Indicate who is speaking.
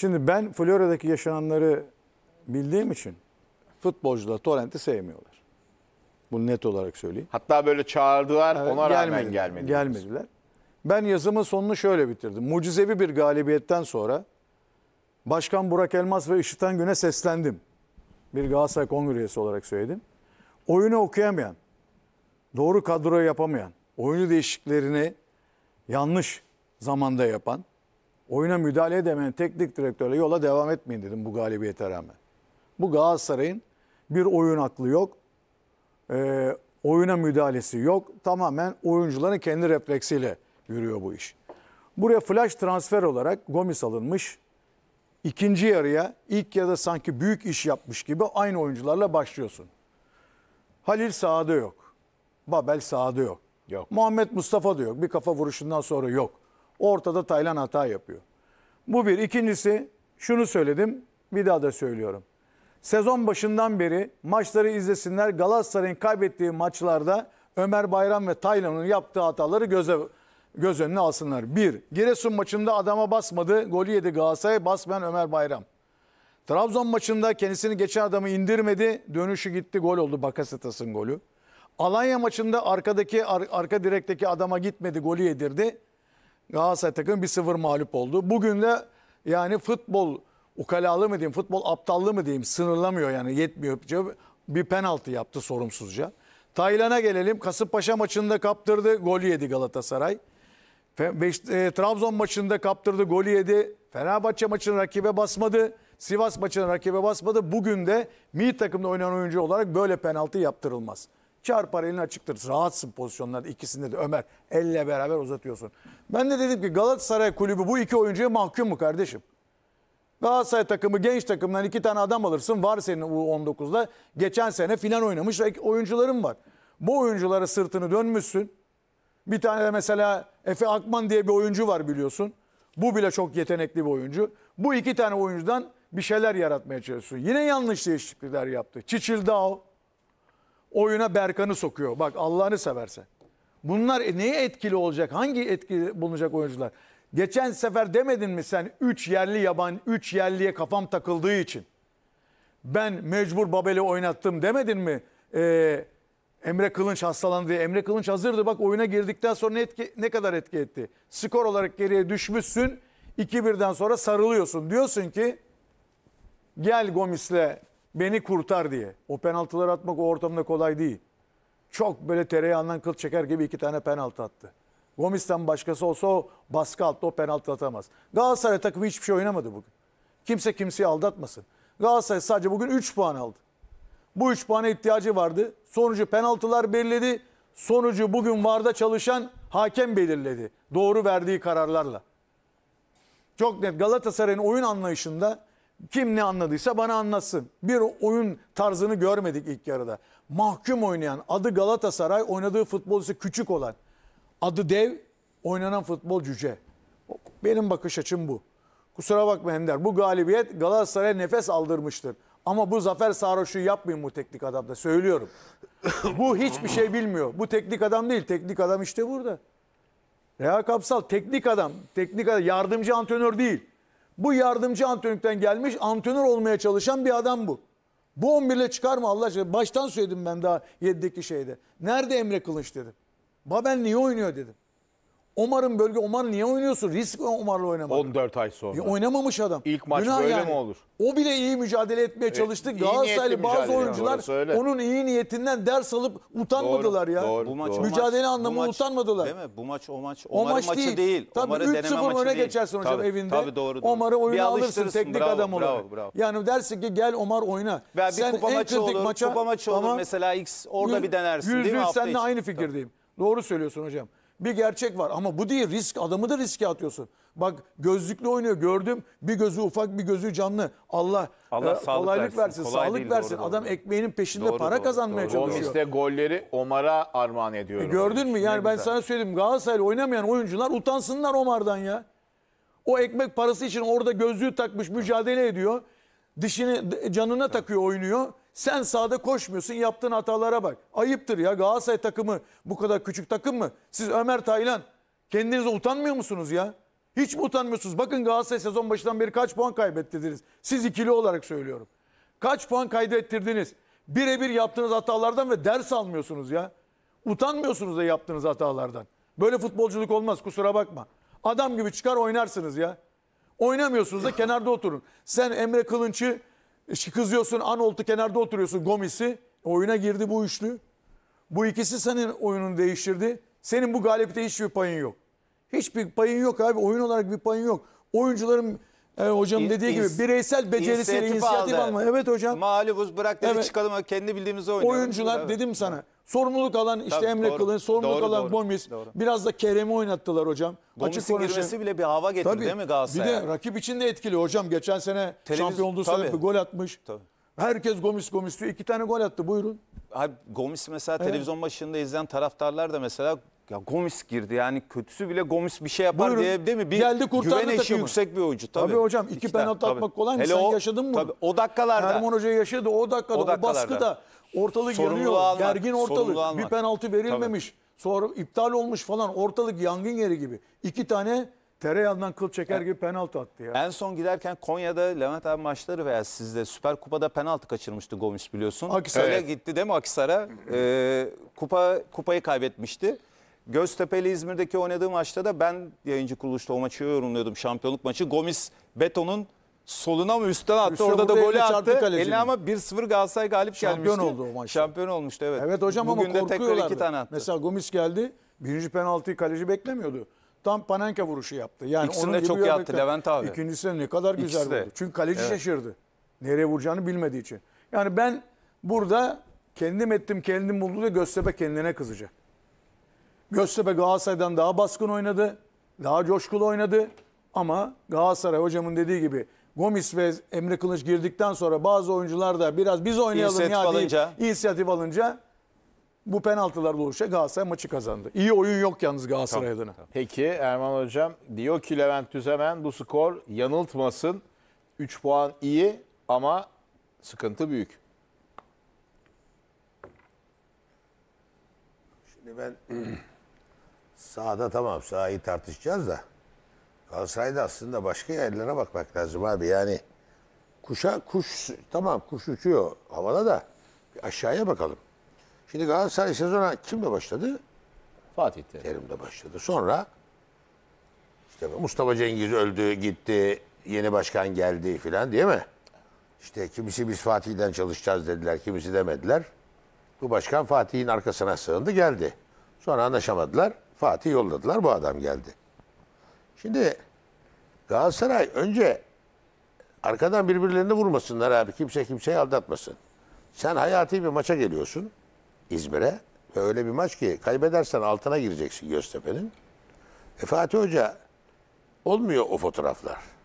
Speaker 1: Şimdi ben Florya'daki yaşananları bildiğim için futbolcular Torrent'i sevmiyorlar. Bunu net olarak söyleyeyim. Hatta böyle çağırdılar evet, ona rağmen gelmediler. Gelmediler. Ben yazımın sonunu şöyle bitirdim. Mucizevi bir galibiyetten sonra Başkan Burak Elmas ve Işıtan Güne seslendim. Bir Galatasaray Kongre olarak söyledim. Oyunu okuyamayan, doğru kadroyu yapamayan, oyunu değişiklerini yanlış zamanda yapan, oyuna müdahale edemeyen teknik direktörle yola devam etmeyin dedim bu galibiyete rağmen. Bu Galatasaray'ın bir oyun aklı yok. E, oyuna müdahalesi yok. Tamamen oyuncuların kendi refleksiyle yürüyor bu iş. Buraya flash transfer olarak Gomis alınmış. İkinci yarıya ilk ya da sanki büyük iş yapmış gibi aynı oyuncularla başlıyorsun. Halil sahada yok. Babel sahada yok. Yok. Muhammed Mustafa da yok. Bir kafa vuruşundan sonra yok. Ortada Taylan hata yapıyor. Bu bir. İkincisi şunu söyledim bir daha da söylüyorum. Sezon başından beri maçları izlesinler. Galatasaray'ın kaybettiği maçlarda Ömer Bayram ve Taylan'ın yaptığı hataları göze göz önüne alsınlar. Bir, Giresun maçında adama basmadı. Golü yedi Galatasaray. Basmayan Ömer Bayram. Trabzon maçında kendisini geçen adamı indirmedi. Dönüşü gitti. Gol oldu. Bakasetas'ın golü. Alanya maçında arkadaki ar arka direkteki adama gitmedi. Golü yedirdi. Galatasaray takım 1-0 mağlup oldu. Bugün de yani futbol ukalalı mı diyeyim, futbol aptallı mı diyeyim sınırlamıyor yani yetmiyor. Bir penaltı yaptı sorumsuzca. Taylan'a gelelim. Kasımpaşa maçında kaptırdı, golü yedi Galatasaray. E, Trabzon maçında kaptırdı, golü yedi. Fenerbahçe maçını rakibe basmadı. Sivas maçını rakibe basmadı. Bugün de mi takımda oynayan oyuncu olarak böyle penaltı yaptırılmaz. Çarpar elini açıktır. Rahatsın pozisyonlarda ikisinde de Ömer elle beraber uzatıyorsun. Ben de dedim ki Galatasaray kulübü bu iki oyuncuya mahkum mu kardeşim? Galatasaray takımı genç takımdan iki tane adam alırsın. Var senin U19'da. Geçen sene filan oynamış oyuncuların var. Bu oyunculara sırtını dönmüşsün. Bir tane de mesela Efe Akman diye bir oyuncu var biliyorsun. Bu bile çok yetenekli bir oyuncu. Bu iki tane oyuncudan bir şeyler yaratmaya çalışıyorsun. Yine yanlış değişiklikler yaptı. Çiçil Çiçildao oyuna Berkan'ı sokuyor. Bak Allah'ını severse. Bunlar e, neye etkili olacak? Hangi etki bulunacak oyuncular? Geçen sefer demedin mi sen 3 yerli yaban 3 yerliye kafam takıldığı için ben mecbur Babel'i oynattım demedin mi? Ee, Emre Kılınç hastalandı Emre Kılınç hazırdı bak oyuna girdikten sonra ne, etki, ne kadar etki etti? Skor olarak geriye düşmüşsün 2-1'den sonra sarılıyorsun. Diyorsun ki gel Gomis'le Beni kurtar diye. O penaltılar atmak o ortamda kolay değil. Çok böyle tereyağından kıl çeker gibi iki tane penaltı attı. Gomis'ten başkası olsa o baskı altta o penaltı atamaz. Galatasaray takımı hiçbir şey oynamadı bugün. Kimse kimseyi aldatmasın. Galatasaray sadece bugün 3 puan aldı. Bu 3 puana ihtiyacı vardı. Sonucu penaltılar belirledi. Sonucu bugün VAR'da çalışan hakem belirledi. Doğru verdiği kararlarla. Çok net Galatasaray'ın oyun anlayışında kim ne anladıysa bana anlasın. Bir oyun tarzını görmedik ilk yarıda. Mahkum oynayan, adı Galatasaray, oynadığı futbol ise küçük olan. Adı dev, oynanan futbol cüce. Benim bakış açım bu. Kusura bakma Ender. Bu galibiyet Galatasaray'a nefes aldırmıştır. Ama bu zafer sarhoşu yapmayın bu teknik adamda. Söylüyorum. bu hiçbir şey bilmiyor. Bu teknik adam değil. Teknik adam işte burada. Reha Kapsal teknik adam. Teknik adam. Yardımcı antrenör değil. Bu yardımcı antrenörlükten gelmiş antrenör olmaya çalışan bir adam bu. Bu 11 ile çıkar mı Allah aşkına? Baştan söyledim ben daha 7'deki şeyde. Nerede Emre Kılıç dedim. Baben niye oynuyor dedim. Omar'ın bölge Omar niye oynuyorsun? Risk Omar'la oynamak. 14 ay sonra. E, oynamamış adam. İlk maç Günah böyle yani. mi olur? O bile iyi mücadele etmeye e, çalıştı. E, Galatasaraylı bazı oyuncular Doğru, onun iyi niyetinden ders alıp utanmadılar doğru, ya. Doğru, bu maç doğru. mücadele doğru. utanmadılar. Değil mi? Bu maç o maç Omar'ın maç maçı değil. değil. Tabii 3-0 öne geçersin hocam tabii, evinde. Tabii doğru. doğru. Omar'ı oyuna alırsın teknik bravo, adam olarak. Bravo, bravo. Yani dersin ki gel Omar oyna. Veya sen en maçı olur, maça kupa maçı olur mesela X orada bir denersin değil mi? Yüzde sen de aynı fikirdeyim. Doğru söylüyorsun hocam bir gerçek var. Ama bu değil risk. Adamı da riske atıyorsun. Bak gözlüklü oynuyor gördüm. Bir gözü ufak bir gözü canlı. Allah, Allah e, sağlık kolaylık versin, versin sağlık değil, versin. Doğru, Adam doğru. ekmeğinin peşinde Doğru, para doğru, kazanmaya doğru. çalışıyor. Gomis'te golleri Omar'a armağan ediyorum. E, gördün mü? Yani Ne ben güzel. sana söyledim Galatasaray'la oynamayan oyuncular utansınlar Omar'dan ya. O ekmek parası için orada gözlüğü takmış mücadele ediyor. Dişini canına takıyor oynuyor. Sen sahada koşmuyorsun yaptığın hatalara bak. Ayıptır ya Galatasaray takımı bu kadar küçük takım mı? Siz Ömer Taylan kendinize utanmıyor musunuz ya? Hiç mi utanmıyorsunuz? Bakın Galatasaray sezon başından beri kaç puan kaybettirdiniz? Siz ikili olarak söylüyorum. Kaç puan kaybettirdiniz? Birebir yaptığınız hatalardan ve ders almıyorsunuz ya. Utanmıyorsunuz da yaptığınız hatalardan. Böyle futbolculuk olmaz kusura bakma. Adam gibi çıkar oynarsınız ya. Oynamıyorsunuz da kenarda oturun. Sen Emre Kılınç'ı işte kızıyorsun Anolt'u kenarda oturuyorsun Gomis'i. Oyuna girdi bu üçlü. Bu ikisi senin oyununu değiştirdi. Senin bu galipte hiçbir payın yok. Hiçbir payın yok abi. Oyun olarak bir payın yok. Oyuncuların e, hocam İn, dediği gibi bireysel becerisiyle inisiyatif, inisiyatif alma. Evet hocam. Mağlubuz bırak dedi evet. çıkalım kendi bildiğimizi oynayalım. Oyuncular evet. dedim sana Sorumluluk alan işte Tabii, Emre Kılıç, Kılınç, sorumluluk Doğru, alan doğru, Gomis. Biraz da Kerem'i oynattılar hocam. Gomis'in konuşayım. girmesi bile bir hava getirdi Tabii. değil mi Bir de rakip için de etkili hocam. Geçen sene Televiz- şampiyonluğu tabii. gol atmış. Tabii. Herkes Gomis Gomis diyor. İki tane gol attı buyurun. Abi Gomis mesela televizyon başında izleyen taraftarlar da mesela ya Gomis girdi yani kötüsü bile Gomis bir şey yapar Buyurun. diye değil mi? Bir Geldi kurtardı güven eşi takımı. yüksek bir oyuncu tabii. Tabii hocam iki penaltı tabii. atmak kolay mı? Hele Sen o, yaşadın mı? Tabii o dakikalarda. Erman Hoca yaşadı o dakikada o, dakikalarda. o baskıda ortalık yanıyor. gergin ortalık. Bir penaltı verilmemiş. Tabii. Sonra iptal olmuş falan ortalık yangın yeri gibi. İki tane tereyağından kıl çeker gibi penaltı attı ya. En son giderken Konya'da Levent abi maçları veya sizde Süper Kupa'da penaltı kaçırmıştı Gomis biliyorsun. Akisar'a evet. gitti değil mi Akisar'a? Ee, kupa kupayı kaybetmişti. Göztepe'li İzmir'deki oynadığı maçta da ben yayıncı kuruluşta o maçı yorumluyordum. Şampiyonluk maçı. Gomis Beto'nun soluna mı üstten attı? Üstte Orada da golü attı. Eline ama 1-0 Galatasaray galip Şampiyon gelmişti. Şampiyon oldu o maçta. Şampiyon olmuştu evet. Evet hocam Bugün ama korkuyorlardı. Bugün de tekrar iki tane attı. Mesela Gomis geldi. Birinci penaltıyı kaleci beklemiyordu. Tam Panenka vuruşu yaptı. Yani İkisini de çok iyi attı Levent abi. İkincisi de ne kadar güzel oldu Çünkü kaleci evet. şaşırdı. Nereye vuracağını bilmediği için. Yani ben burada kendim ettim kendim buldu da Göztepe kendine kızacak. Göztepe Galatasaray'dan daha baskın oynadı. Daha coşkulu oynadı. Ama Galatasaray hocamın dediği gibi Gomis ve Emre Kılıç girdikten sonra bazı oyuncular da biraz biz oynayalım inisiyatif ya alınca. deyip inisiyatif alınca bu penaltılarla oluşa Galatasaray maçı kazandı. İyi oyun yok yalnız Galatasaray adına. Peki Erman Hocam diyor ki Levent Tüzemen bu skor yanıltmasın. 3 puan iyi ama sıkıntı büyük. Şimdi ben Sahada tamam sahayı tartışacağız da. Galatasaray'da aslında başka yerlere bakmak lazım abi. Yani kuşa kuş tamam kuş uçuyor havada da bir aşağıya bakalım. Şimdi Galatasaray sezona kimle başladı? Fatih Terim. Terim'le başladı. Sonra işte Mustafa Cengiz öldü, gitti, yeni başkan geldi filan değil mi? İşte kimisi biz Fatih'den çalışacağız dediler, kimisi demediler. Bu başkan Fatih'in arkasına sığındı geldi. Sonra anlaşamadılar. Fatih yolladılar bu adam geldi. Şimdi Galatasaray önce arkadan birbirlerini vurmasınlar abi. Kimse kimseyi aldatmasın. Sen hayati bir maça geliyorsun İzmir'e ve öyle bir maç ki kaybedersen altına gireceksin Göztepe'nin. E Fatih Hoca olmuyor o fotoğraflar.